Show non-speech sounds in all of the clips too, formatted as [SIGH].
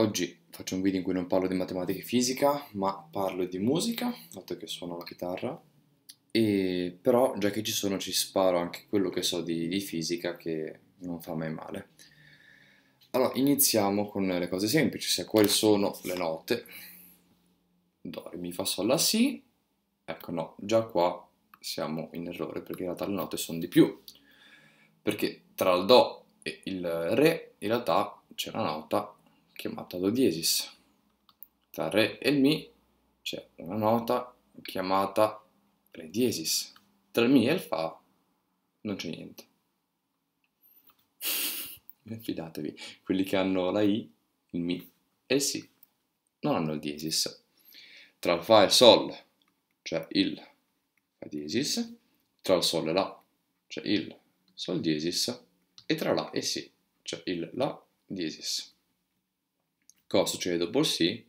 Oggi faccio un video in cui non parlo di matematica e fisica, ma parlo di musica, dato che suono la chitarra, e però già che ci sono ci sparo anche quello che so di, di fisica che non fa mai male. Allora, iniziamo con le cose semplici, se quali sono le note. Do, mi fa sol, la, si. Ecco, no, già qua siamo in errore perché in realtà le note sono di più. Perché tra il do e il re in realtà c'è una nota chiamata do diesis. Tra Re e il Mi c'è una nota chiamata Re diesis. Tra il Mi e il Fa non c'è niente. [LAUGHS] Fidatevi, quelli che hanno la I, il Mi e il Si non hanno il diesis. Tra il Fa e il Sol c'è il Fa diesis, tra il Sol e La c'è il Sol diesis e tra La e Si c'è il La diesis. Cosa succede dopo il Si?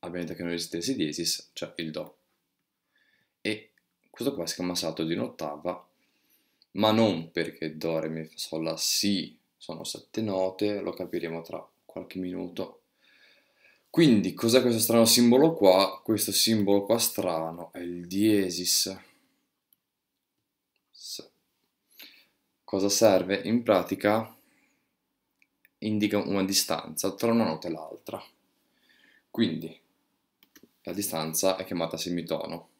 Abbiamo che non esiste il Si diesis, cioè il Do. E questo qua si chiama salto di un'ottava, ma non perché Do, Re, Mi, Fa, Sol, La, Si sono sette note, lo capiremo tra qualche minuto. Quindi cos'è questo strano simbolo qua? Questo simbolo qua strano è il diesis. Cosa serve? In pratica indica una distanza tra una nota e l'altra. Quindi la distanza è chiamata semitono.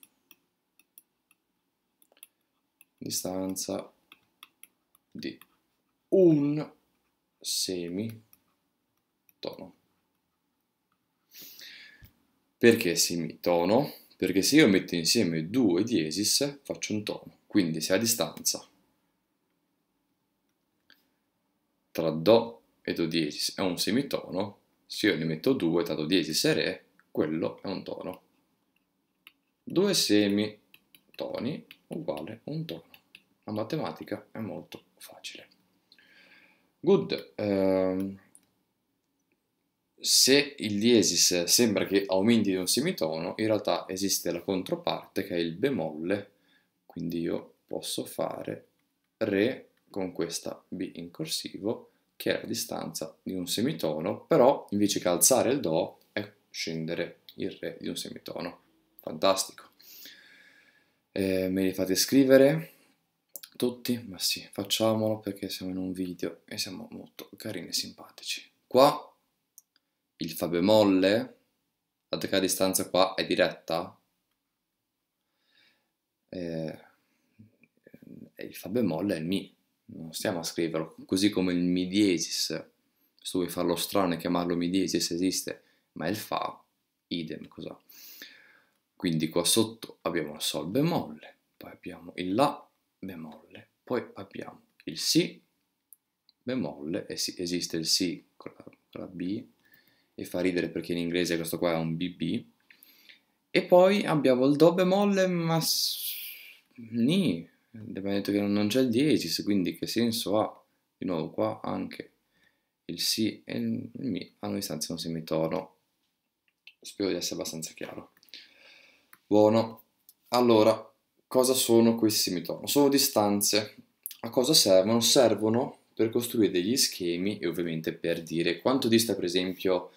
Distanza di un semitono. Perché semitono? Perché se io metto insieme due diesis faccio un tono. Quindi se la distanza tra Do e do diesis è un semitono, se io ne metto 2, dato diesis se re, quello è un tono. Due semitoni uguale un tono. La matematica è molto facile. Good. Um, se il diesis sembra che aumenti di un semitono, in realtà esiste la controparte che è il bemolle, quindi io posso fare Re con questa B in corsivo che è la distanza di un semitono, però invece che alzare il Do è scendere il Re di un semitono. Fantastico. Eh, me li fate scrivere tutti? Ma sì, facciamolo perché siamo in un video e siamo molto carini e simpatici. Qua il Fa bemolle, dato che la distanza qua è diretta, eh, il Fa bemolle è il Mi, non stiamo a scriverlo, così come il midiesis, se vuoi farlo strano e chiamarlo midiesis esiste, ma il fa, idem, cos'ha? Quindi qua sotto abbiamo il sol bemolle, poi abbiamo il la bemolle, poi abbiamo il si bemolle, e esiste il si con la, con la B, e fa ridere perché in inglese questo qua è un BB, e poi abbiamo il do bemolle ma ni, abbiamo detto che non c'è il diesis, quindi che senso ha? Di nuovo qua anche il si e il mi hanno distanza un semitono. Spero di essere abbastanza chiaro. Buono. Allora, cosa sono questi semitono? Sono distanze. A cosa servono? Servono per costruire degli schemi e ovviamente per dire quanto dista per esempio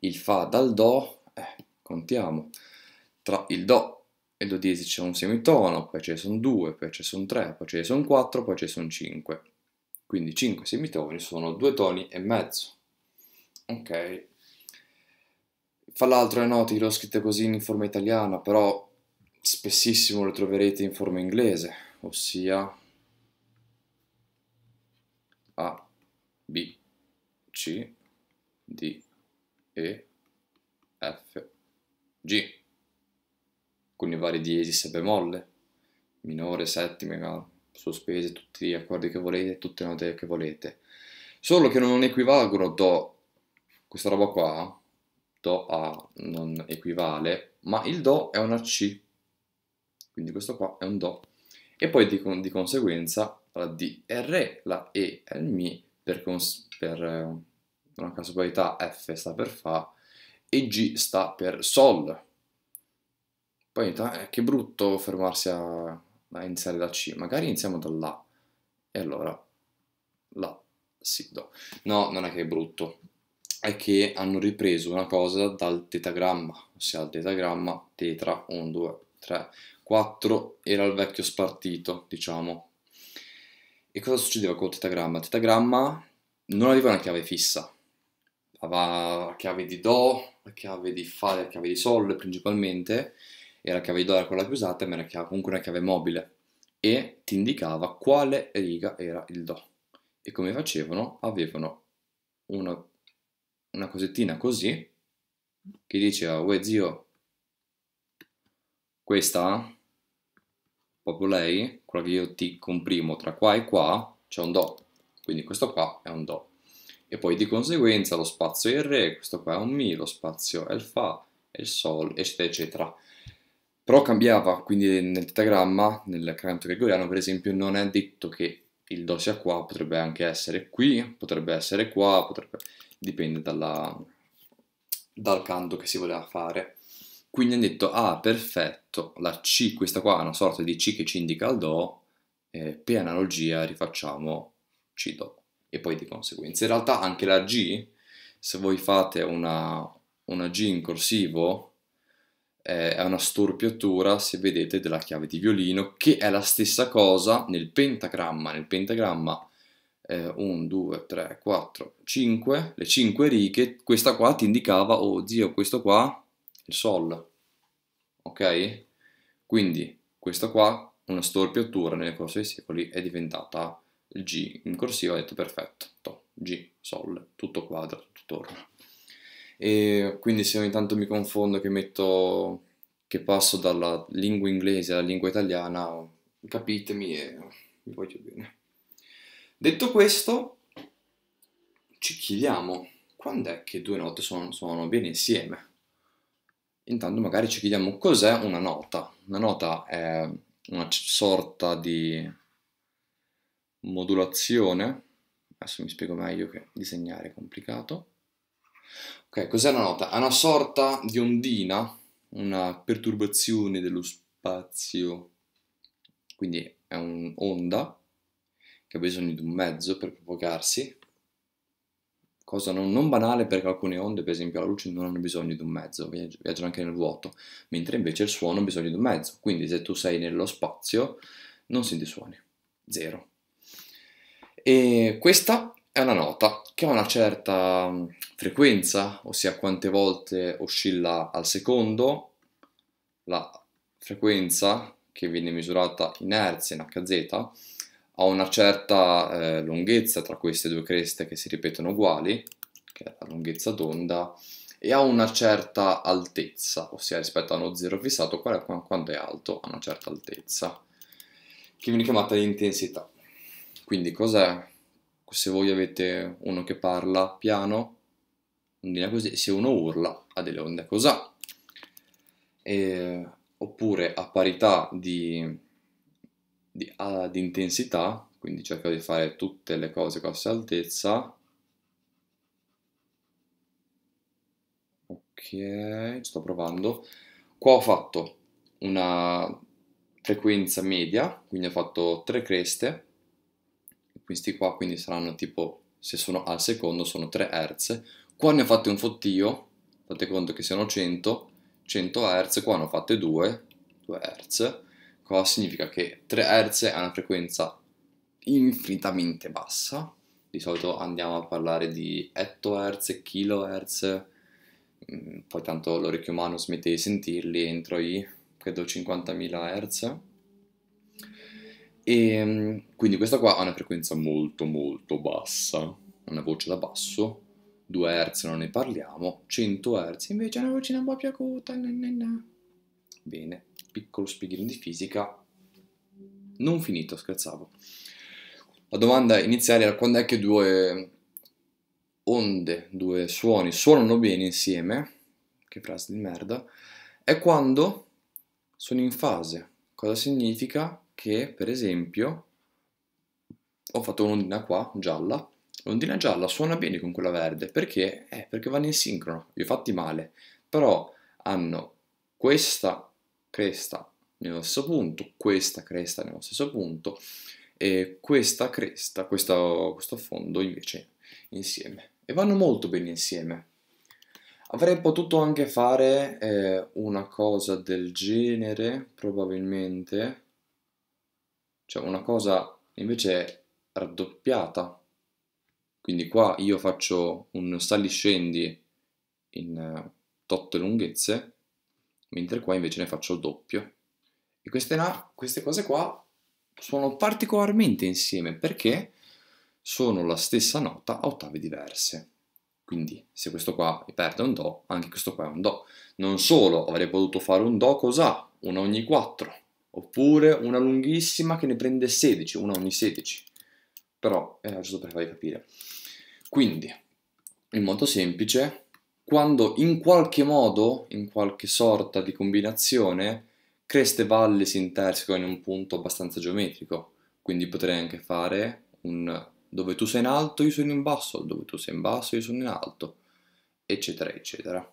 il fa dal do, eh, contiamo, tra il do e do diesis c'è un semitono, poi ce ne sono due, poi ce ne sono tre, poi ce ne sono quattro, poi ce ne sono cinque. Quindi 5 semitoni sono due toni e mezzo. Ok. Fra l'altro le eh note l'ho scritta così in forma italiana, però spessissimo le troverete in forma inglese, ossia A, B, C, D, E, F, G con i vari diesis e bemolle, minore, settima, sospese, tutti gli accordi che volete, tutte le note che volete. Solo che non equivalgono do, questa roba qua, do a non equivale, ma il do è una C, quindi questo qua è un do. E poi di, di conseguenza la D è Re, la E è il Mi, per, per una eh, casualità F sta per Fa e G sta per Sol poi eh, che brutto fermarsi a, a iniziare da C, magari iniziamo da La. E allora, La, Si, Do. No, non è che è brutto, è che hanno ripreso una cosa dal tetagramma, ossia il tetagramma tetra 1, 2, 3, 4 era il vecchio spartito, diciamo. E cosa succedeva col tetagramma? Il tetagramma non aveva una chiave fissa, aveva la chiave di Do, la chiave di Fa, la chiave di Sol principalmente, e la chiave di dollaro quella più usata, ma era chiave, comunque una chiave mobile e ti indicava quale riga era il do. E come facevano? Avevano una, una cosettina così che diceva, uè zio, questa, proprio lei, quella che io ti comprimo tra qua e qua, c'è un do. Quindi questo qua è un do. E poi di conseguenza lo spazio è il re, questo qua è un mi, lo spazio è il fa, è il sol, eccetera, eccetera però cambiava, quindi nel tetagramma, nel canto gregoriano per esempio, non è detto che il do sia qua, potrebbe anche essere qui, potrebbe essere qua, potrebbe... dipende dalla... dal canto che si voleva fare. Quindi hanno detto, ah perfetto, la C, questa qua è una sorta di C che ci indica il do, eh, per analogia rifacciamo C do, e poi di conseguenza. In realtà anche la G, se voi fate una, una G in corsivo, eh, è una storpiatura, se vedete, della chiave di violino, che è la stessa cosa nel pentagramma. Nel pentagramma 1, 2, 3, 4, 5, le 5 righe, questa qua ti indicava, oh zio, questo qua, il Sol, ok? Quindi questa qua, una storpiatura nel corso dei secoli, è diventata G in corsivo, ho detto perfetto, to, G, Sol, tutto quadra, tutto torna e quindi se ogni tanto mi confondo che metto che passo dalla lingua inglese alla lingua italiana, capitemi e vi voglio bene. Detto questo, ci chiediamo quando è che due note suonano, suonano bene insieme. Intanto magari ci chiediamo cos'è una nota. Una nota è una sorta di modulazione, adesso mi spiego meglio che disegnare è complicato, Ok, cos'è una nota? È una sorta di ondina, una perturbazione dello spazio, quindi è un'onda che ha bisogno di un mezzo per propagarsi, cosa non, non, banale perché alcune onde, per esempio la luce, non hanno bisogno di un mezzo, viaggi- viaggiano anche nel vuoto, mentre invece il suono ha bisogno di un mezzo, quindi se tu sei nello spazio non senti suoni, zero. E questa è una nota che ha una certa mm, frequenza, ossia quante volte oscilla al secondo, la frequenza che viene misurata in hertz in Hz ha una certa eh, lunghezza tra queste due creste che si ripetono uguali, che è la lunghezza d'onda, e ha una certa altezza, ossia rispetto a uno zero fissato, è, quando è alto ha una certa altezza, che viene chiamata l'intensità. Quindi cos'è se voi avete uno che parla piano, ondina così, se uno urla ha delle onde così. E, oppure a parità di, di, a, di intensità, quindi cerco di fare tutte le cose con la stessa altezza. Ok, sto provando. Qua ho fatto una frequenza media, quindi ho fatto tre creste questi qua quindi saranno tipo, se sono al secondo sono 3 Hz, qua ne ho fatti un fottio, fate conto che siano 100, 100 Hz, qua ne ho fatte 2, 2 Hz, qua significa che 3 Hz è una frequenza infinitamente bassa, di solito andiamo a parlare di ettohertz, kilohertz, mm, poi tanto l'orecchio umano smette di sentirli entro i credo 50.000 Hz e ehm, quindi questa qua ha una frequenza molto molto bassa, una voce da basso, 2 Hz non ne parliamo, 100 Hz invece è una vocina un po' più acuta. Na na na. Bene, piccolo spiegino di fisica. Non finito, scherzavo. La domanda iniziale era quando è che due onde, due suoni suonano bene insieme, che frase di merda, è quando sono in fase. Cosa significa? che per esempio ho fatto un'ondina qua, gialla, l'ondina gialla suona bene con quella verde, perché? Eh, perché vanno in sincrono, li ho fatti male, però hanno questa cresta nello stesso punto, questa cresta nello stesso punto e questa cresta, questo, questo fondo invece insieme e vanno molto bene insieme. Avrei potuto anche fare eh, una cosa del genere, probabilmente, cioè una cosa invece è raddoppiata. Quindi qua io faccio un sali scendi in eh, tot lunghezze, mentre qua invece ne faccio il doppio. E queste, queste cose qua suonano particolarmente insieme perché sono la stessa nota a ottave diverse. Quindi se questo qua perde un Do, anche questo qua è un Do. Non solo, avrei potuto fare un Do cos'ha, uno ogni quattro, oppure una lunghissima che ne prende 16, una ogni 16. Però era eh, giusto per farvi capire. Quindi, in modo semplice, quando in qualche modo, in qualche sorta di combinazione, creste e valli si intersecano in un punto abbastanza geometrico, quindi potrei anche fare un dove tu sei in alto, io sono in basso, dove tu sei in basso, io sono in alto, eccetera, eccetera.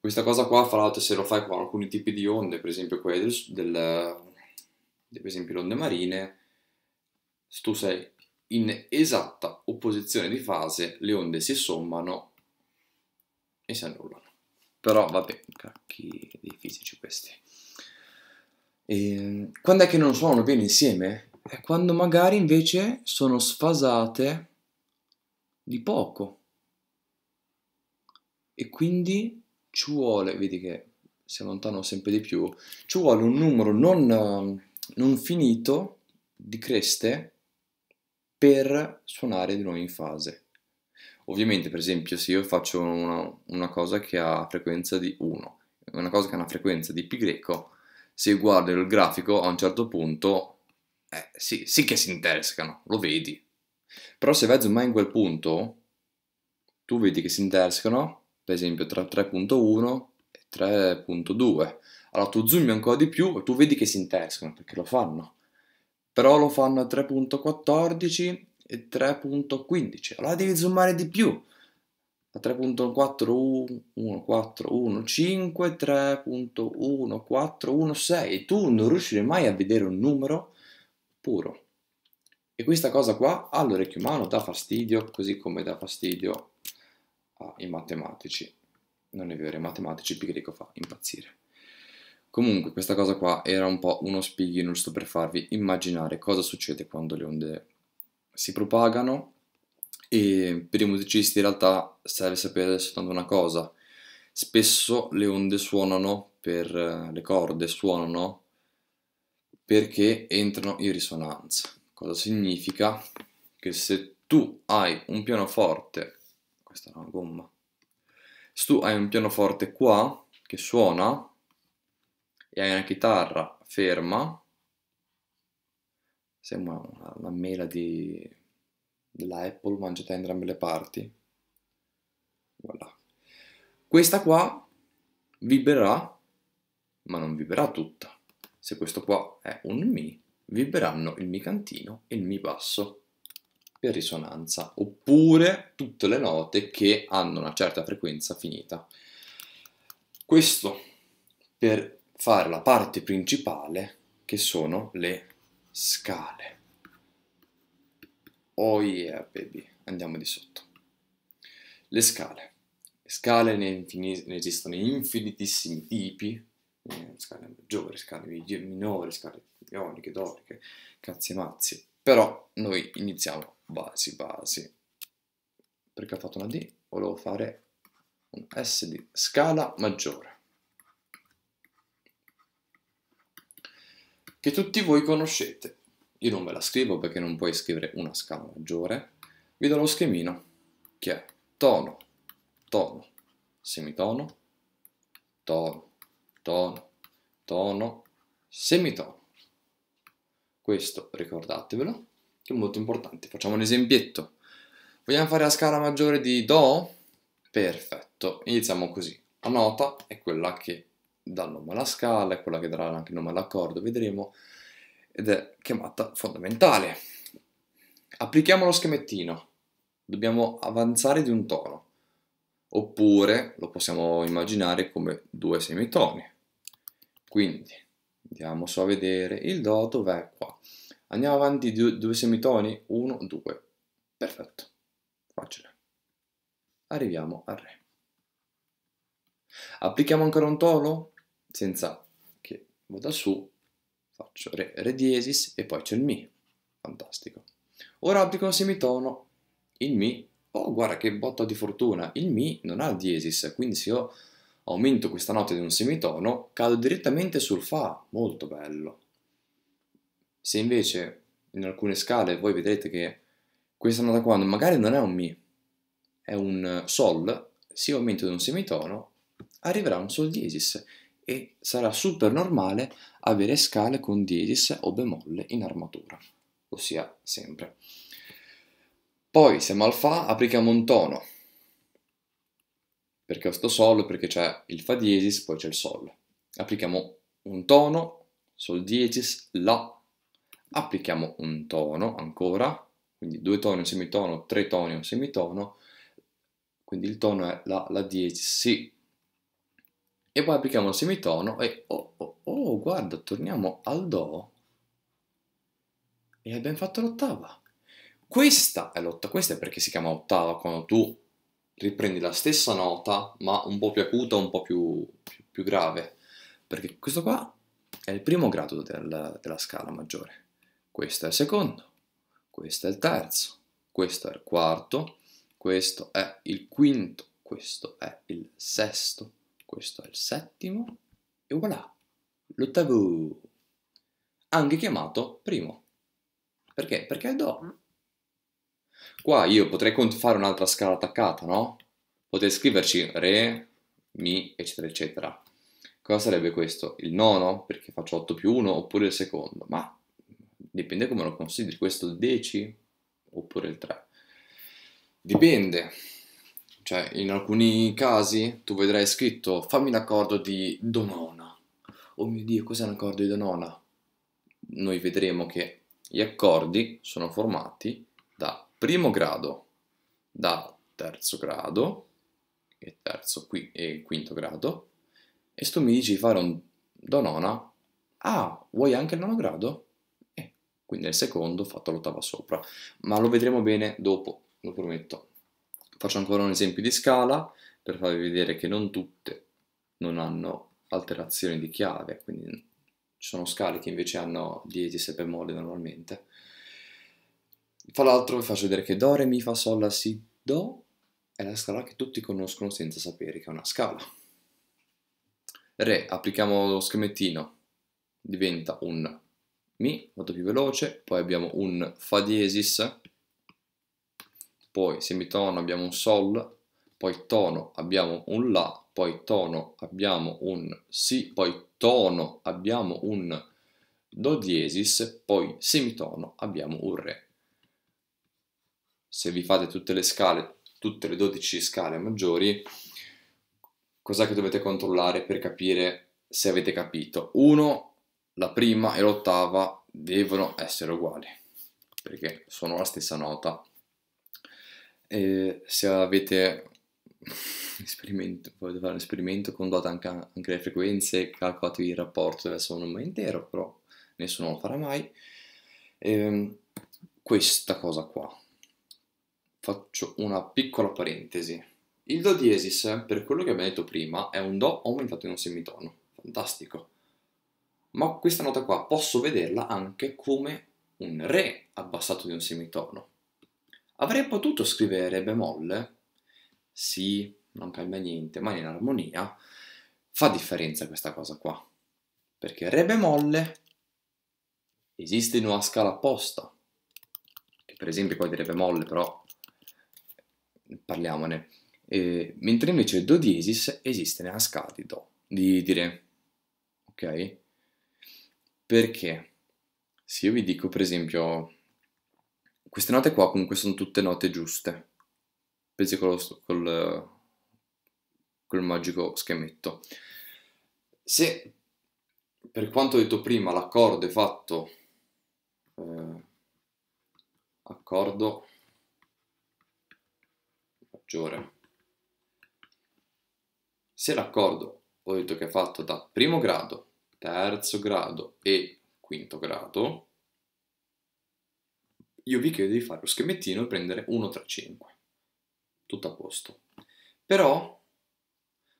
Questa cosa qua, fra l'altro, se lo fai con alcuni tipi di onde, per esempio quelle del, del eh, per esempio le onde marine, se tu sei in esatta opposizione di fase, le onde si sommano e si annullano. Però vabbè, cacchi dei fisici questi. E, quando è che non suonano bene insieme? È quando magari invece sono sfasate di poco. E quindi ci vuole, vedi che si allontanano sempre di più, ci vuole un numero non, non finito di creste per suonare di nuovo in fase. Ovviamente, per esempio, se io faccio una, una cosa che ha frequenza di 1, una cosa che ha una frequenza di π, se guardo il grafico a un certo punto, eh, sì, sì che si intersecano, lo vedi. Però se vai a zoomare in quel punto, tu vedi che si intersecano, per esempio tra 3.1 e 3.2. Allora tu zoomi ancora di più e tu vedi che si intersecano perché lo fanno, però lo fanno a 3.14 e 3.15, allora devi zoomare di più a 3.414115, 3.1416, tu non riuscirai mai a vedere un numero puro. E questa cosa qua all'orecchio umano dà fastidio, così come dà fastidio fa i matematici. Non è vero, i matematici greco fa impazzire. Comunque questa cosa qua era un po' uno spighino giusto per farvi immaginare cosa succede quando le onde si propagano e per i musicisti in realtà serve sapere soltanto una cosa. Spesso le onde suonano per eh, le corde, suonano perché entrano in risonanza. Cosa significa? Che se tu hai un pianoforte questa è una gomma. Se tu hai un pianoforte qua che suona e hai una chitarra ferma, sembra una, una mela di, della Apple mangiata da entrambe le parti. Voilà. Questa qua vibrerà, ma non vibrerà tutta. Se questo qua è un Mi, vibreranno il Mi cantino e il Mi basso per risonanza, oppure tutte le note che hanno una certa frequenza finita. Questo per fare la parte principale che sono le scale. Oh yeah, baby. Andiamo di sotto. Le scale. Le scale ne, ne esistono infinitissimi tipi. Eh, scale maggiori, scale minore, scale ioniche, doriche, cazzi e mazzi. Però noi iniziamo basi basi perché ho fatto una D volevo fare un S di scala maggiore che tutti voi conoscete io non ve la scrivo perché non puoi scrivere una scala maggiore vi do lo schemino che è tono tono semitono tono tono tono semitono questo ricordatevelo che è molto importante. Facciamo un esempietto. Vogliamo fare la scala maggiore di Do? Perfetto, iniziamo così. La nota è quella che dà il nome alla scala, è quella che darà anche il nome all'accordo, vedremo, ed è chiamata fondamentale. Applichiamo lo schemettino. Dobbiamo avanzare di un tono, oppure lo possiamo immaginare come due semitoni. Quindi andiamo su a vedere il Do dov'è qua. Andiamo avanti di due semitoni, 1, 2. Perfetto, facile. Arriviamo al Re. Applichiamo ancora un tono, Senza che vada su, faccio Re, Re diesis e poi c'è il Mi. Fantastico. Ora applico un semitono, il Mi. Oh, guarda che botta di fortuna, il Mi non ha diesis, quindi se io aumento questa nota di un semitono, cado direttamente sul Fa. Molto bello. Se invece in alcune scale voi vedrete che questa nota qua magari non è un Mi, è un eh, Sol, si aumenta di un semitono, arriverà un Sol diesis e sarà super normale avere scale con diesis o bemolle in armatura, ossia sempre. Poi siamo al Fa, applichiamo un tono, perché ho sto Sol, perché c'è il Fa diesis, poi c'è il Sol. Applichiamo un tono, Sol diesis, La, applichiamo un tono ancora, quindi due toni, un semitono, tre toni, un semitono, quindi il tono è la, la 10, sì, e poi applichiamo il semitono e oh, oh, oh, guarda, torniamo al Do e abbiamo fatto l'ottava. Questa è l'ottava, questa è perché si chiama ottava, quando tu riprendi la stessa nota, ma un po' più acuta, un po' più, più, più grave, perché questo qua è il primo grado del, della scala maggiore questo è il secondo, questo è il terzo, questo è il quarto, questo è il quinto, questo è il sesto, questo è il settimo e voilà, l'ottavo, anche chiamato primo. Perché? Perché è Do. Mm. Qua io potrei fare un'altra scala attaccata, no? Potrei scriverci Re, Mi, eccetera, eccetera. Cosa sarebbe questo? Il nono? Perché faccio 8 più 1 oppure il secondo? Ma dipende come lo consideri, questo il 10 oppure il 3. Dipende, cioè in alcuni casi tu vedrai scritto fammi l'accordo di Donona. Oh mio Dio, cos'è un accordo di Donona? Noi vedremo che gli accordi sono formati da primo grado, da terzo grado, e terzo qui, e quinto grado, e se tu mi dici di fare un Donona, ah, vuoi anche il nono grado? quindi nel secondo ho fatto l'ottava sopra, ma lo vedremo bene dopo, lo prometto. Faccio ancora un esempio di scala per farvi vedere che non tutte non hanno alterazioni di chiave, quindi ci sono scale che invece hanno diesis e bemolle normalmente. Fra l'altro vi faccio vedere che Do, Re, Mi, Fa, Sol, La, Si, Do è la scala che tutti conoscono senza sapere che è una scala. Re, applichiamo lo schemettino, diventa un mi, vado più veloce, poi abbiamo un Fa diesis, poi semitono abbiamo un Sol, poi tono abbiamo un La, poi tono abbiamo un Si, poi tono abbiamo un Do diesis, poi semitono abbiamo un Re. Se vi fate tutte le scale, tutte le 12 scale maggiori, cos'è che dovete controllare per capire se avete capito? Uno, la prima e l'ottava devono essere uguali perché sono la stessa nota e se avete [LAUGHS] esperimento, potete fare un esperimento con dota anche, anche, le frequenze calcolate il rapporto verso un numero intero però nessuno lo farà mai e, ehm, questa cosa qua faccio una piccola parentesi il do diesis per quello che abbiamo detto prima è un do aumentato in un semitono fantastico ma questa nota qua posso vederla anche come un Re abbassato di un semitono. Avrei potuto scrivere bemolle? Sì, non cambia niente, ma in armonia fa differenza questa cosa qua. Perché Re bemolle esiste in una scala apposta, che per esempio qua di Re bemolle però parliamone, e, mentre invece Do diesis esiste nella scala di Do, di, di Re. Ok? Perché? Se io vi dico per esempio, queste note qua comunque sono tutte note giuste, pensi col, col, col magico schemetto. Se, per quanto ho detto prima, l'accordo è fatto... Eh, accordo maggiore. Se l'accordo ho detto che è fatto da primo grado terzo grado e quinto grado, io vi chiedo di fare lo schemettino e prendere 1 tra 5. Tutto a posto. Però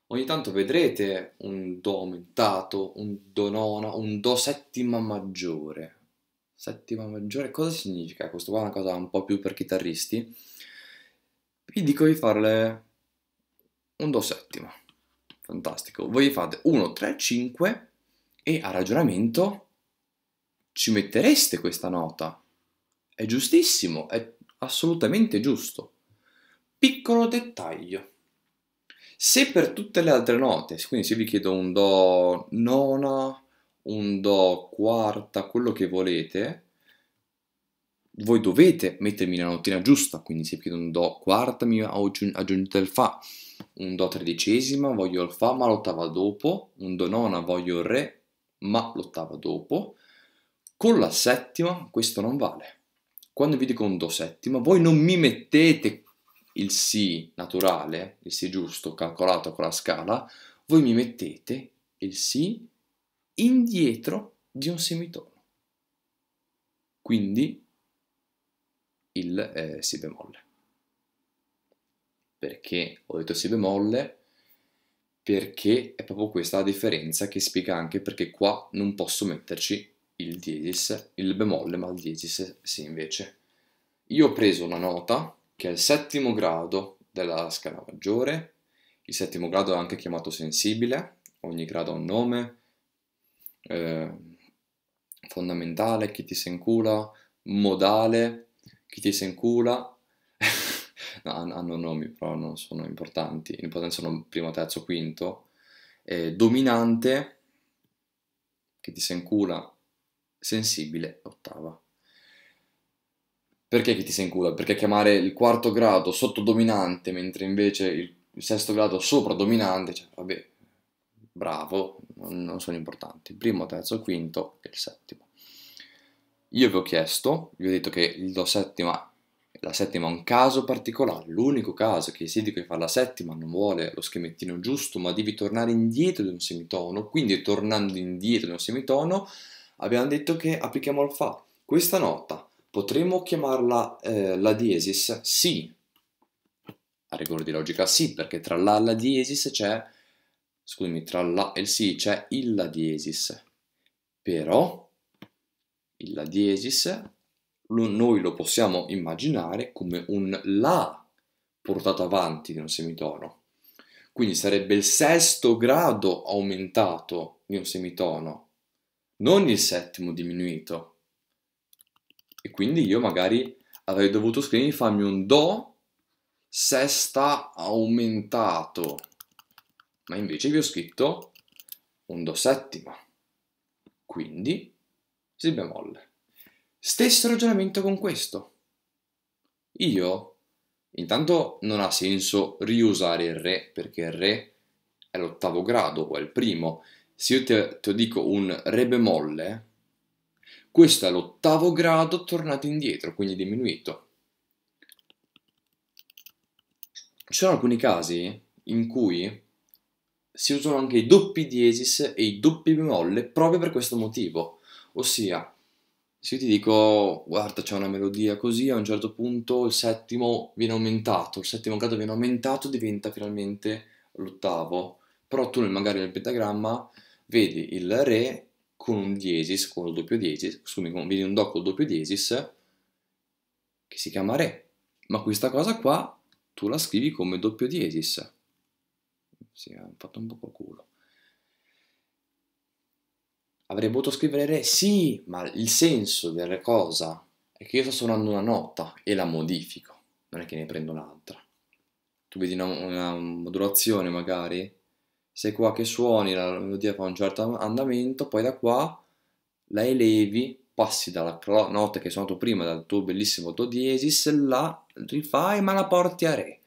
ogni tanto vedrete un Do aumentato, un Do nona, un Do settima maggiore. Settima maggiore cosa significa? Questo qua è una cosa un po' più per chitarristi. Vi dico di farle un Do settima. Fantastico. Voi fate 1, 3, 5 e a ragionamento ci mettereste questa nota. È giustissimo, è assolutamente giusto. Piccolo dettaglio. Se per tutte le altre note, quindi se vi chiedo un Do nona, un Do quarta, quello che volete, voi dovete mettermi la notina giusta, quindi se vi chiedo un Do quarta mi aggiungete il Fa, un Do tredicesima voglio il Fa ma l'ottava dopo, un Do nona voglio il Re, ma l'ottava dopo, con la settima questo non vale. Quando vi dico un do settima, voi non mi mettete il Si naturale, il Si giusto calcolato con la scala, voi mi mettete il Si indietro di un semitono. Quindi il eh, Si bemolle. Perché ho detto Si bemolle perché è proprio questa la differenza che spiega anche perché qua non posso metterci il diesis, il bemolle, ma il diesis sì invece. Io ho preso una nota che è il settimo grado della scala maggiore, il settimo grado è anche chiamato sensibile, ogni grado ha un nome, eh, fondamentale, chi ti si cura, modale, chi ti si cura, [LAUGHS] hanno nomi però non sono importanti, in potenza sono primo, terzo, quinto, eh, dominante, che ti sencula, sensibile, ottava. Perché chi ti sencula? Perché chiamare il quarto grado sottodominante mentre invece il sesto grado sopra dominante, cioè vabbè, bravo, non, non sono importanti. primo, terzo, quinto e il settimo. Io vi ho chiesto, vi ho detto che il do settima la settima è un caso particolare, l'unico caso che Isidio che fa la settima non vuole lo schemettino giusto, ma devi tornare indietro di un semitono, quindi tornando indietro di un semitono abbiamo detto che applichiamo il Fa. Questa nota potremmo chiamarla eh, la diesis? Sì, a rigore di logica sì, perché tra la e la diesis c'è, scusami, tra la e il sì c'è il la diesis, però il la diesis lo, noi lo possiamo immaginare come un La portato avanti di un semitono. Quindi sarebbe il sesto grado aumentato di un semitono, non il settimo diminuito. E quindi io magari avrei dovuto scrivere farmi un Do sesta aumentato, ma invece vi ho scritto un Do settima, quindi Si bemolle. Stesso ragionamento con questo. Io, intanto non ha senso riusare il re, perché il re è l'ottavo grado o è il primo. Se io te, te dico un re bemolle, questo è l'ottavo grado tornato indietro, quindi diminuito. Ci sono alcuni casi in cui si usano anche i doppi diesis e i doppi bemolle proprio per questo motivo, ossia se io ti dico guarda c'è una melodia così, a un certo punto il settimo viene aumentato, il settimo grado viene aumentato, diventa finalmente l'ottavo, però tu magari nel pentagramma vedi il re con un diesis, con il doppio diesis, scusami, vedi un do col doppio diesis che si chiama re, ma questa cosa qua tu la scrivi come doppio diesis. Sì, ha fatto un po' col culo avrei potuto scrivere sì, ma il senso della cosa è che io sto suonando una nota e la modifico, non è che ne prendo un'altra. Tu vedi una, una modulazione magari, sei qua che suoni, la melodia fa un certo andamento, poi da qua la elevi, passi dalla nota che hai suonato prima, dal tuo bellissimo do diesis, la rifai ma la porti a re.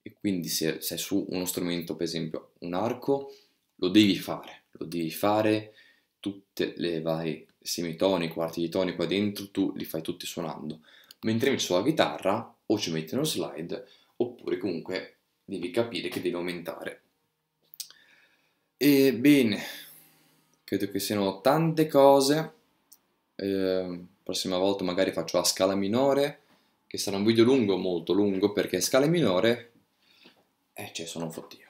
E quindi se sei su uno strumento, per esempio un arco, lo devi fare, lo devi fare tutte le varie semitoni, quarti di toni qua dentro, tu li fai tutti suonando. Mentre invece sulla chitarra o ci metti uno slide oppure comunque devi capire che devi aumentare. Ebbene, credo che siano tante cose. Eh, prossima volta magari faccio a scala minore, che sarà un video lungo, molto lungo, perché scala minore, eh, cioè sono fottie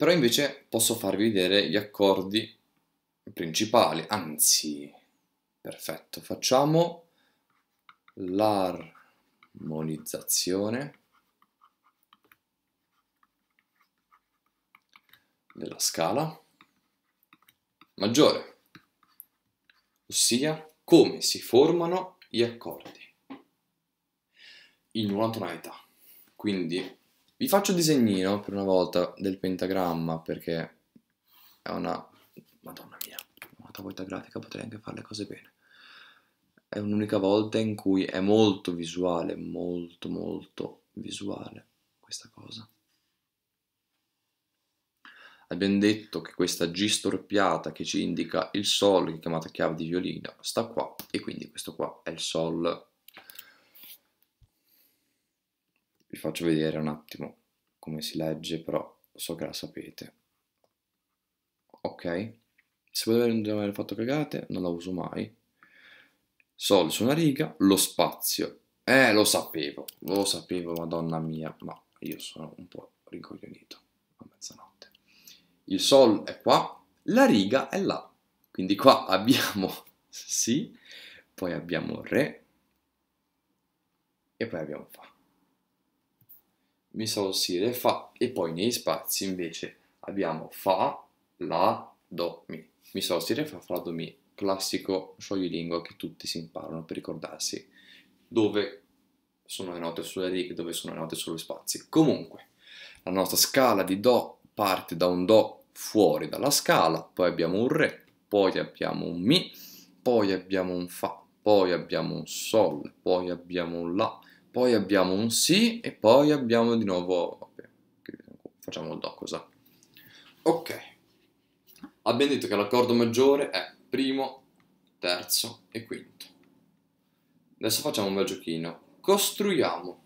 però invece posso farvi vedere gli accordi principali, anzi, perfetto, facciamo l'armonizzazione della scala maggiore, ossia come si formano gli accordi in una tonalità. Quindi vi faccio disegnino per una volta del pentagramma perché è una... Madonna mia, una tavoletta grafica potrei anche fare le cose bene. È un'unica volta in cui è molto visuale, molto molto visuale questa cosa. Abbiamo detto che questa G storpiata che ci indica il Sol, chiamata chiave di violino, sta qua e quindi questo qua è il Sol vi faccio vedere un attimo come si legge, però so che la sapete. Ok? Se potete aver fatto cagate, non la uso mai. Sol su una riga, lo spazio. Eh, lo sapevo, lo sapevo, madonna mia, ma io sono un po' rincoglionito a mezzanotte. Il sol è qua, la riga è là. Quindi qua abbiamo si, [LAUGHS] poi abbiamo re e poi abbiamo fa mi sa ossire fa e poi nei spazi invece abbiamo fa, la, do, mi. Mi sa ossire fa, fa, la, do, mi. Classico scioglilingua che tutti si imparano per ricordarsi dove sono le note sulle righe, dove sono le note sugli spazi. Comunque, la nostra scala di do parte da un do fuori dalla scala, poi abbiamo un re, poi abbiamo un mi, poi abbiamo un fa, poi abbiamo un sol, poi abbiamo un la, poi abbiamo un sì e poi abbiamo di nuovo, vabbè, facciamo do cosa. Ok, abbiamo detto che l'accordo maggiore è primo, terzo e quinto. Adesso facciamo un bel giochino. Costruiamo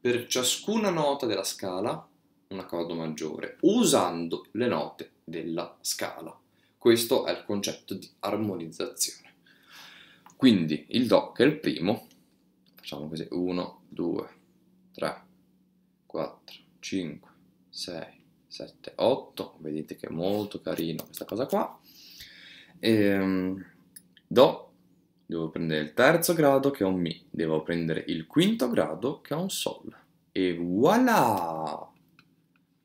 per ciascuna nota della scala un accordo maggiore usando le note della scala. Questo è il concetto di armonizzazione. Quindi il Do, che è il primo, facciamo così 1 2 3 4 5 6 7 8 vedete che è molto carino questa cosa qua e, ehm, do devo prendere il terzo grado che è un mi devo prendere il quinto grado che è un sol e voilà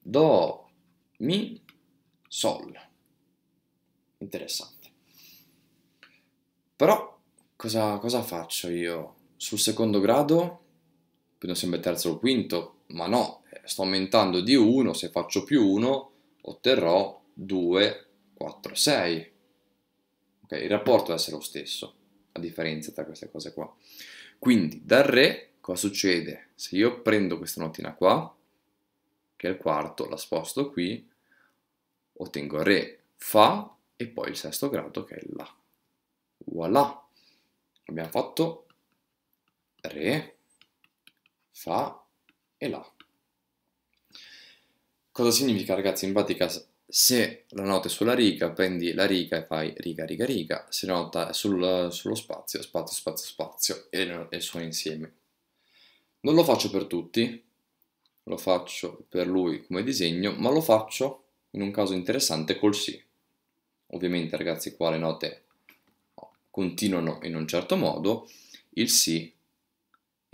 do mi sol interessante però cosa, cosa faccio io sul secondo grado, quindi sempre terzo o quinto, ma no, eh, sto aumentando di 1, se faccio più 1 otterrò 2, 4, 6. Okay, il rapporto deve essere lo stesso, la differenza tra queste cose qua. Quindi dal re cosa succede? Se io prendo questa notina qua, che è il quarto, la sposto qui, ottengo re, fa e poi il sesto grado che è la. Voilà! Abbiamo fatto Re, Fa e La. Cosa significa ragazzi? In pratica se la nota è sulla riga, prendi la riga e fai riga, riga, riga, se la nota è sul, sullo spazio, spazio, spazio, spazio e, e suona insieme. Non lo faccio per tutti, lo faccio per lui come disegno, ma lo faccio in un caso interessante col si. Ovviamente ragazzi qua le note continuano in un certo modo, il sì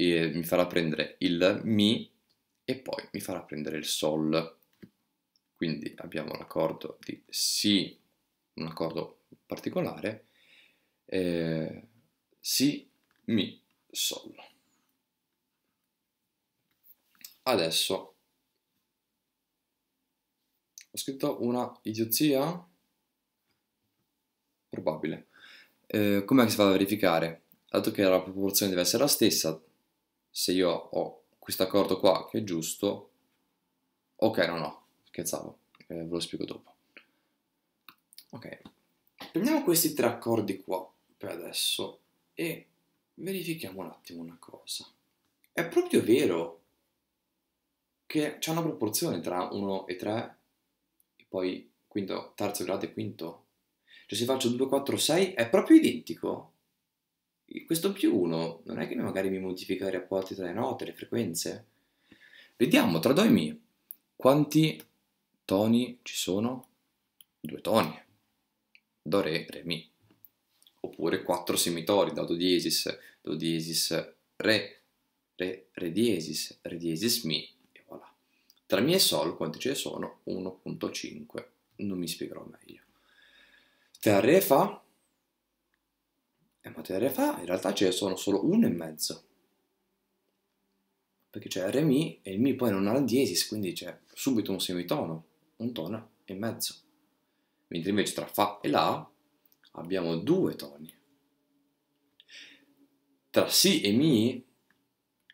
e mi farà prendere il Mi e poi mi farà prendere il Sol. Quindi abbiamo l'accordo di Si, un accordo particolare, eh, Si, Mi, Sol. Adesso ho scritto una idiozia? Probabile. Eh, com'è che si fa a verificare? Dato che la proporzione deve essere la stessa, se io ho questo accordo qua che è giusto, ok, no, no, scherzavo, eh, ve lo spiego dopo. Ok, prendiamo questi tre accordi qua per adesso e verifichiamo un attimo una cosa. È proprio vero che c'è una proporzione tra 1 e 3 e poi quinto, terzo grado e quinto? Cioè se faccio 2, 4, 6 è proprio identico? questo più 1 non è che magari mi modifica i rapporti tra le note, le frequenze? Vediamo, tra do e mi, quanti toni ci sono? Due toni, do, re, re, mi. Oppure quattro semitori, da do diesis, do diesis, re, re, re diesis, re diesis, mi, e voilà. Tra mi e sol quanti ce ne sono? 1.5, non mi spiegherò meglio. Tra re fa e materia fa, in realtà ce ne sono solo uno e mezzo. Perché c'è Re Mi e il Mi poi non ha la diesis, quindi c'è subito un semitono, un tono e mezzo. Mentre invece tra Fa e La abbiamo due toni. Tra Si e Mi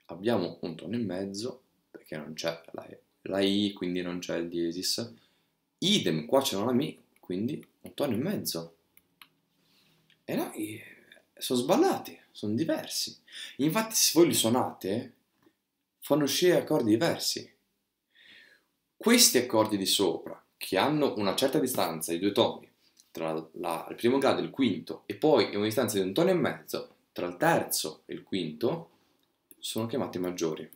abbiamo un tono e mezzo, perché non c'è la, la I, quindi non c'è il diesis. Idem, qua c'è una Mi, quindi un tono e mezzo. E là sono sballati, sono diversi. Infatti se voi li suonate, fanno uscire accordi diversi. Questi accordi di sopra, che hanno una certa distanza di due toni, tra la, il primo grado e il quinto, e poi una distanza di un tono e mezzo, tra il terzo e il quinto, sono chiamati maggiori.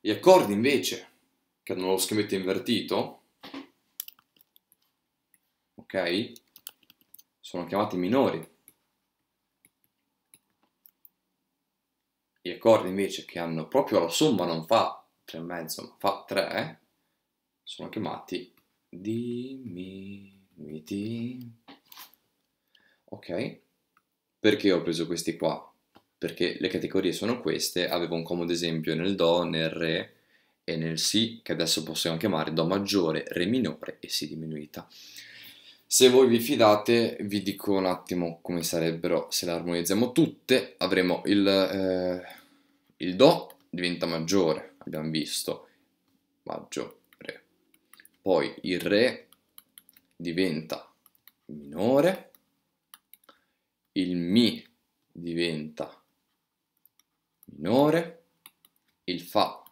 Gli accordi invece, che hanno lo schemetto invertito, ok? sono chiamati minori Gli accordi invece che hanno proprio la somma non fa 3 e mezzo ma fa 3 sono chiamati diminuiti ok perché ho preso questi qua perché le categorie sono queste avevo un comodo esempio nel do nel re e nel si che adesso possiamo chiamare do maggiore re minore e si diminuita se voi vi fidate, vi dico un attimo come sarebbero se le armonizziamo tutte. Avremo il, eh, il Do diventa maggiore, abbiamo visto, maggiore. Poi il Re diventa minore, il Mi diventa minore, il Fa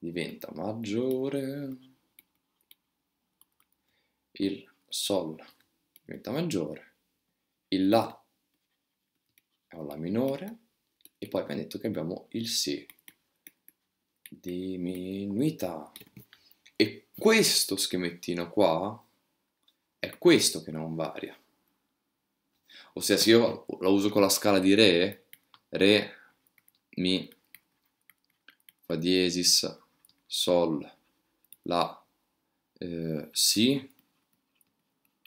diventa maggiore, il Sol diventa maggiore, il La è un La minore e poi abbiamo detto che abbiamo il Si diminuita. E questo schemettino qua è questo che non varia. Ossia, se io lo uso con la scala di Re, Re, Mi, Fa diesis, Sol, La, eh, Si,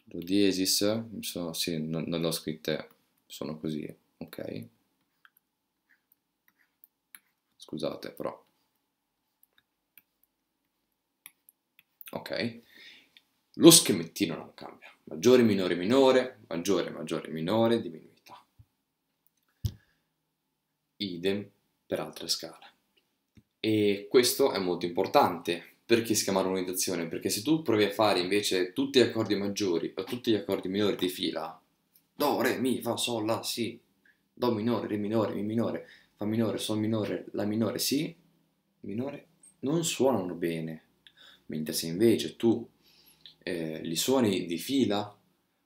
do diesis, sono, sì, non, non l'ho scritta, sono così, ok? Scusate, però. Ok? Lo schemettino non cambia. Maggiore, minore, minore, maggiore, maggiore, minore, diminuita. Idem per altre scale. E questo è molto importante perché si chiama armonizzazione? Perché se tu provi a fare invece tutti gli accordi maggiori o tutti gli accordi minori di fila, do, re, mi, fa, sol, la, si, do minore, re minore, mi minore, fa minore, sol minore, la minore, si, minore, non suonano bene. Mentre se invece tu eh, li suoni di fila,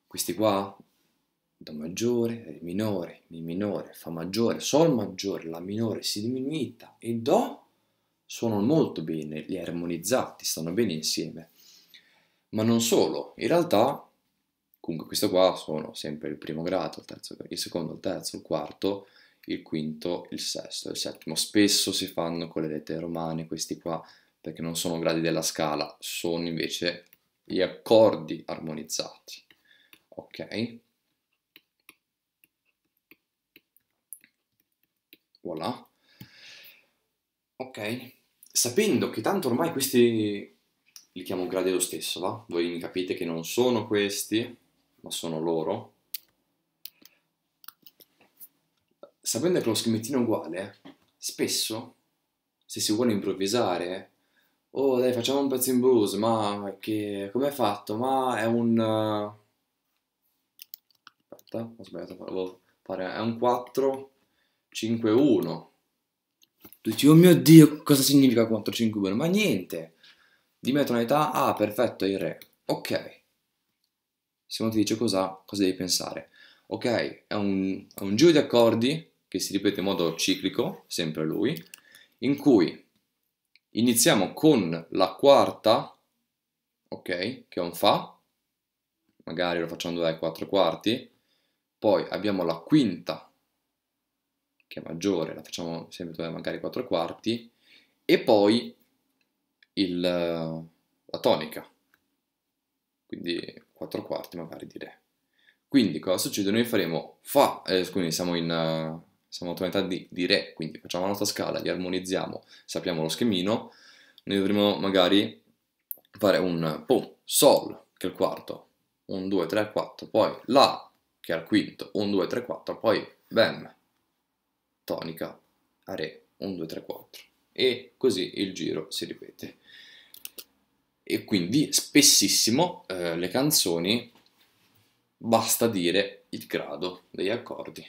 questi qua, do maggiore, re minore, mi minore, fa maggiore, sol maggiore, la minore si diminuita e do suonano molto bene, li armonizzati, stanno bene insieme. Ma non solo, in realtà, comunque questo qua sono sempre il primo grado, il, terzo, il secondo, il terzo, il quarto, il quinto, il sesto, il settimo. Spesso si fanno con le lettere romane questi qua, perché non sono gradi della scala, sono invece gli accordi armonizzati. Ok? Voilà. Ok? sapendo che tanto ormai questi, li chiamo gradi lo stesso, va? Voi mi capite che non sono questi, ma sono loro. Sapendo che lo schermettino è uguale, spesso, se si vuole improvvisare, oh dai facciamo un pezzo in blues, ma che, come è fatto? Ma è un... Aspetta, ho sbagliato, volevo fare, è un 4, 5, 1 tu dici, oh mio Dio, cosa significa 4-5-1? Ma niente. Dimmi un'età, ah, perfetto, è il re. Ok. Se uno ti dice cosa, cosa devi pensare? Ok, è un, è un giro di accordi che si ripete in modo ciclico, sempre lui, in cui iniziamo con la quarta, ok, che è un Fa, magari lo facciamo 2 ai 4 quarti, poi abbiamo la quinta che è maggiore, la facciamo sempre dove magari 4 quarti, e poi il, la tonica, quindi 4 quarti magari di Re. Quindi cosa succede? Noi faremo Fa, eh, quindi siamo in uh, siamo a tonalità di, di, Re, quindi facciamo la nostra scala, li armonizziamo, sappiamo lo schemino, noi dovremo magari fare un pum, Sol, che è il quarto, 1, 2, 3, 4, poi La, che è il quinto, 1, 2, 3, 4, poi Bem, tonica a re 1 2 3 4 e così il giro si ripete e quindi spessissimo eh, le canzoni basta dire il grado degli accordi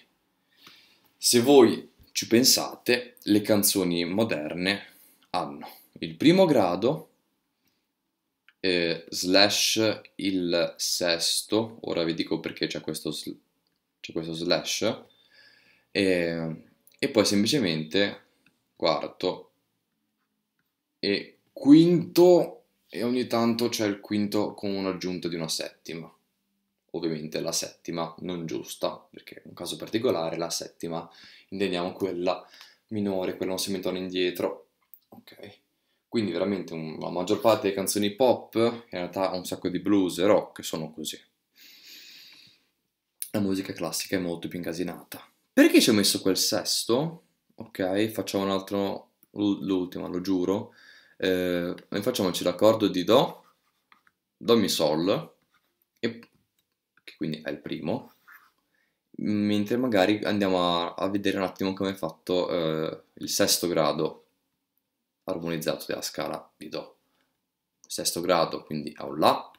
se voi ci pensate le canzoni moderne hanno il primo grado eh, slash il sesto ora vi dico perché c'è questo, sl questo slash eh, e poi semplicemente quarto e quinto e ogni tanto c'è il quinto con un'aggiunta di una settima. Ovviamente la settima non giusta, perché è un caso particolare la settima intendiamo quella minore, quella non si semitone indietro. Ok. Quindi veramente un, la maggior parte delle canzoni pop, in realtà un sacco di blues e rock sono così. La musica classica è molto più incasinata. Perché ci ho messo quel sesto? Ok, facciamo un altro, l'ultima, lo giuro. Eh, facciamoci l'accordo di Do, Do mi Sol, e, che quindi è il primo, mentre magari andiamo a, a vedere un attimo come è fatto eh, il sesto grado armonizzato della scala di Do. Sesto grado, quindi a un La,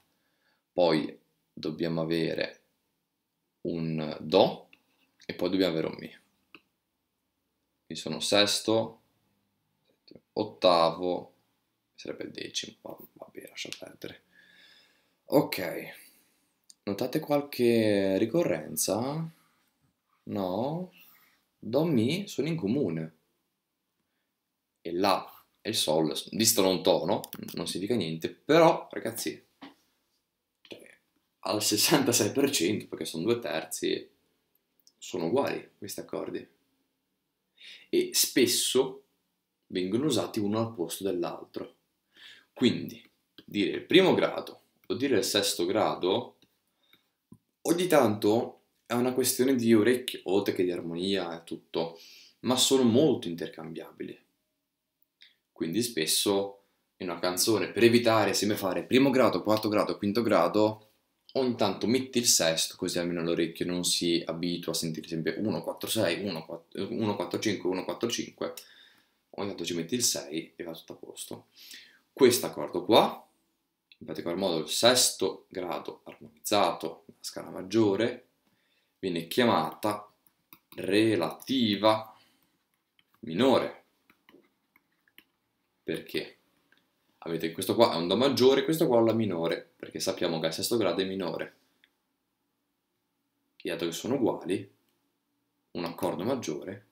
poi dobbiamo avere un Do, e poi dobbiamo avere un mi. Quindi sono sesto, ottavo, sarebbe il decimo, vabbè, lascia perdere. Ok, notate qualche ricorrenza? No? Do, mi sono in comune. E la e il sol distano un tono, non significa niente, però ragazzi, cioè, al 66% perché sono due terzi sono uguali questi accordi e spesso vengono usati uno al posto dell'altro. Quindi dire il primo grado o dire il sesto grado ogni tanto è una questione di orecchio, oltre che di armonia e tutto, ma sono molto intercambiabili. Quindi spesso in una canzone, per evitare sempre fare primo grado, quarto grado, quinto grado, ogni tanto metti il sesto, così almeno l'orecchio non si abitua a sentire sempre 146, 145, 145. Ogni tanto ci metti il 6 e va tutto a posto. Questo accordo qua, in particolar modo il sesto grado armonizzato, la scala maggiore, viene chiamata relativa minore. Perché? Avete questo qua è un Do maggiore, questo qua è un La minore, perché sappiamo che al sesto grado è minore. E dato che sono uguali, un accordo maggiore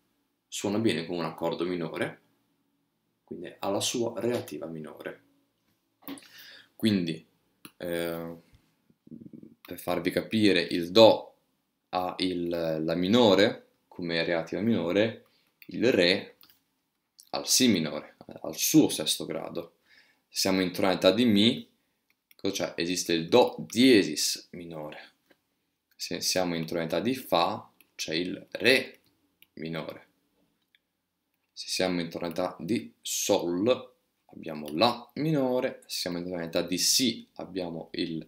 suona bene con un accordo minore, quindi ha la sua relativa minore. Quindi, eh, per farvi capire, il Do ha il, la minore come relativa minore, il Re al Si minore, al suo sesto grado siamo in tonalità di Mi, cioè esiste il Do diesis minore. Se siamo in tonalità di Fa, c'è il Re minore. Se siamo in tonalità di Sol, abbiamo La minore. Se siamo in tonalità di Si, abbiamo il...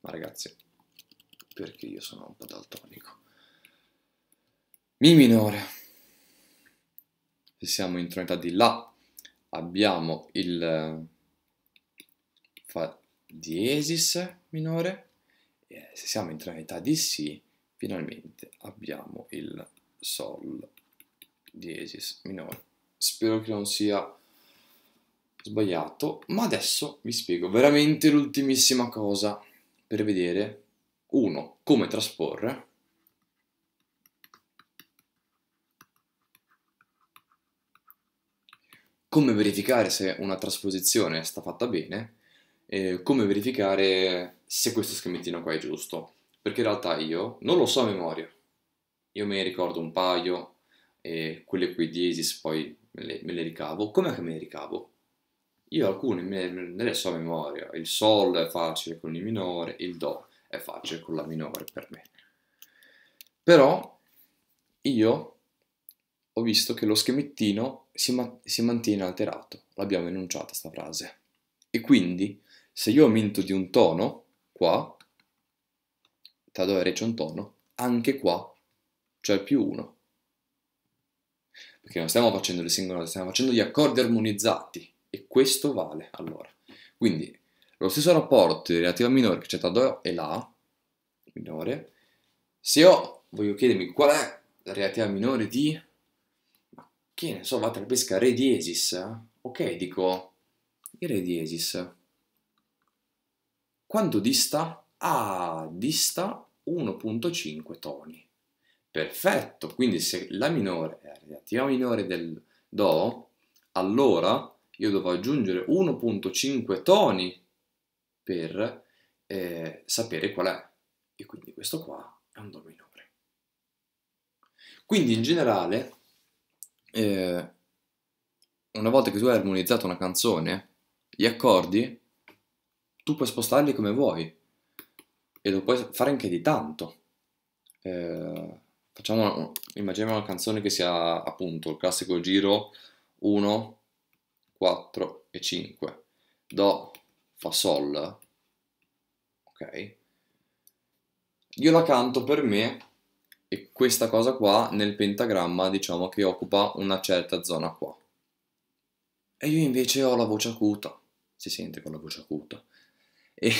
Ma ragazzi, perché io sono un po' daltonico. Mi minore. Se siamo in tonalità di La, abbiamo il eh, fa diesis minore, e se siamo in tonalità di Si, finalmente abbiamo il Sol diesis minore. Spero che non sia sbagliato, ma adesso vi spiego veramente l'ultimissima cosa per vedere uno Come trasporre come verificare se una trasposizione sta fatta bene, eh, come verificare se questo schemettino qua è giusto. Perché in realtà io non lo so a memoria. Io me ne ricordo un paio, e quelle qui diesis poi me le, me le ricavo. Com'è che me le ricavo? Io alcune me, me le so a memoria. Il Sol è facile con il minore, il Do è facile con la minore per me. Però io ho visto che lo schemettino si, ma- si mantiene alterato, l'abbiamo enunciata sta frase. E quindi, se io aumento di un tono, qua, tra Tadore c'è un tono, anche qua c'è cioè il più 1. Perché non stiamo facendo le singole note, stiamo facendo gli accordi armonizzati. E questo vale, allora. Quindi, lo stesso rapporto di relativa minore che c'è tra Do e La, minore, se io voglio chiedermi qual è la relativa minore di che ne so, vado a pesca re diesis, eh? ok, dico, il re diesis, quanto dista? Ah, dista 1.5 toni. Perfetto, quindi se la minore è eh, relativa minore del do, allora io devo aggiungere 1.5 toni per eh, sapere qual è. E quindi questo qua è un do minore. Quindi in generale eh, una volta che tu hai armonizzato una canzone, gli accordi tu puoi spostarli come vuoi e lo puoi fare anche di tanto. Eh, facciamo, immaginiamo una canzone che sia appunto il classico giro 1, 4 e 5, Do, Fa, Sol, ok? Io la canto per me e questa cosa qua nel pentagramma diciamo che occupa una certa zona qua. E io invece ho la voce acuta, si sente con la voce acuta. E,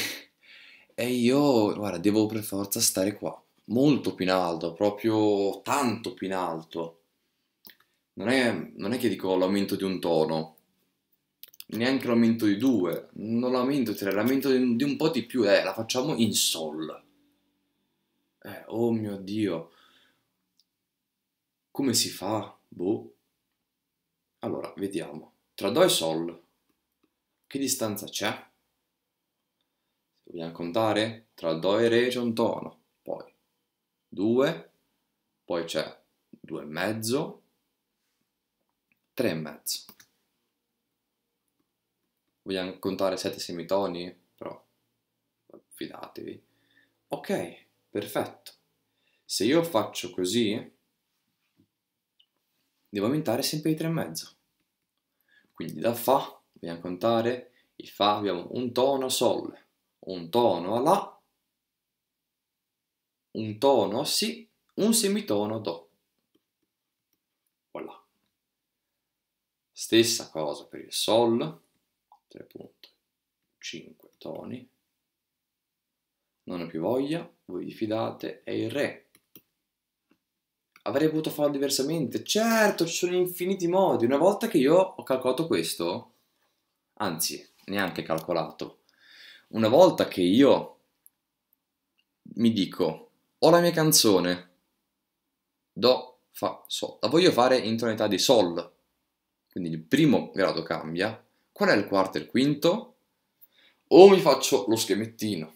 [LAUGHS] e io, guarda, devo per forza stare qua, molto più in alto, proprio tanto più in alto. Non è, non è che dico l'aumento di un tono, neanche l'aumento di due, non l'aumento di tre, l'aumento di, di, un po' di più, eh, la facciamo in sol. Eh, oh mio Dio. Come si fa? Boh. Allora, vediamo. Tra Do e Sol, che distanza c'è? Vogliamo contare? Tra Do e Re c'è un tono, poi 2, poi c'è 2 e mezzo, 3 e mezzo. Vogliamo contare 7 semitoni? Però fidatevi. Ok, perfetto. Se io faccio così, devo aumentare sempre di 3,5. Quindi da Fa dobbiamo contare il Fa, abbiamo un tono a Sol, un tono a La, un tono a Si, un semitono a Do. Voilà. Stessa cosa per il Sol, 3.5 toni. Non ho più voglia, voi vi fidate, è il Re, avrei potuto farlo diversamente. Certo, ci sono infiniti modi. Una volta che io ho calcolato questo, anzi, neanche calcolato, una volta che io mi dico, ho la mia canzone, do, fa, sol, la voglio fare in tonalità di sol, quindi il primo grado cambia, qual è il quarto e il quinto? O mi faccio lo schemettino,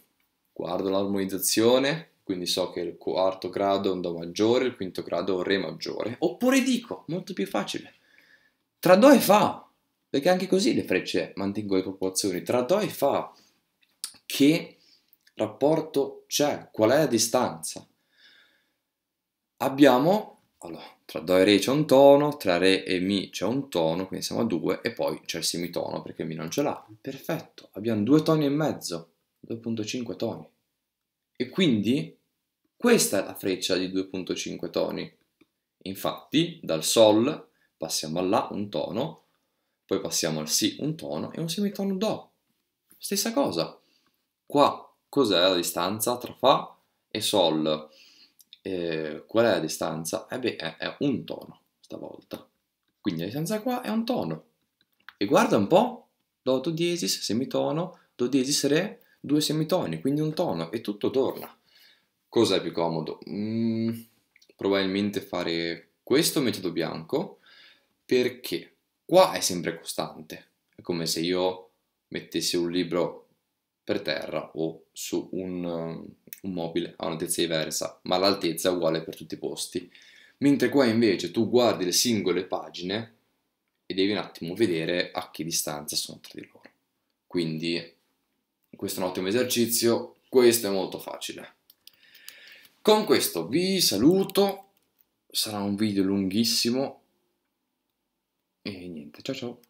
guardo l'armonizzazione, quindi so che il quarto grado è un Do maggiore, il quinto grado è un Re maggiore. Oppure dico, molto più facile, tra Do e Fa, perché anche così le frecce mantengono le proporzioni, tra Do e Fa, che rapporto c'è? Qual è la distanza? Abbiamo, allora, tra Do e Re c'è un tono, tra Re e Mi c'è un tono, quindi siamo a due, e poi c'è il semitono perché Mi non ce l'ha. Perfetto, abbiamo due toni e mezzo, 2.5 toni. E quindi questa è la freccia di 2.5 toni. Infatti, dal Sol passiamo al La un tono, poi passiamo al Si un tono e un semitono Do. Stessa cosa. Qua cos'è la distanza tra Fa e Sol? Eh, qual è la distanza? Eh beh, è, è un tono stavolta. Quindi la distanza qua è un tono. E guarda un po', Do diesis, semitono, Do diesis Re, due semitoni, quindi un tono, e tutto torna. Cosa è più comodo? Mm, probabilmente fare questo metodo bianco perché qua è sempre costante. È come se io mettessi un libro per terra o su un, eh, un mobile a un'altezza diversa, ma l'altezza è uguale per tutti i posti. Mentre qua invece tu guardi le singole pagine e devi un attimo vedere a che distanza sono tra di loro. Quindi questo è un ottimo esercizio, questo è molto facile. Con questo vi saluto, sarà un video lunghissimo e niente, ciao ciao.